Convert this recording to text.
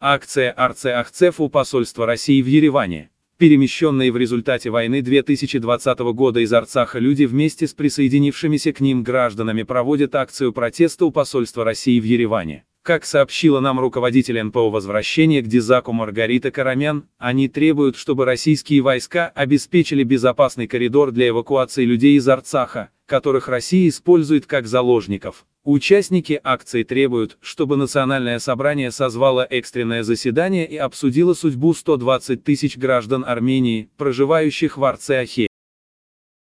Акция Арцеахцеф у посольства России в Ереване. Перемещенные в результате войны 2020 года из Арцаха люди вместе с присоединившимися к ним гражданами проводят акцию протеста у посольства России в Ереване. Как сообщила нам руководитель НПО возвращения к Дизаку Маргарита Карамян, они требуют, чтобы российские войска обеспечили безопасный коридор для эвакуации людей из Арцаха, которых Россия использует как заложников. Участники акции требуют, чтобы Национальное собрание созвало экстренное заседание и обсудило судьбу 120 тысяч граждан Армении, проживающих в Арцеахе.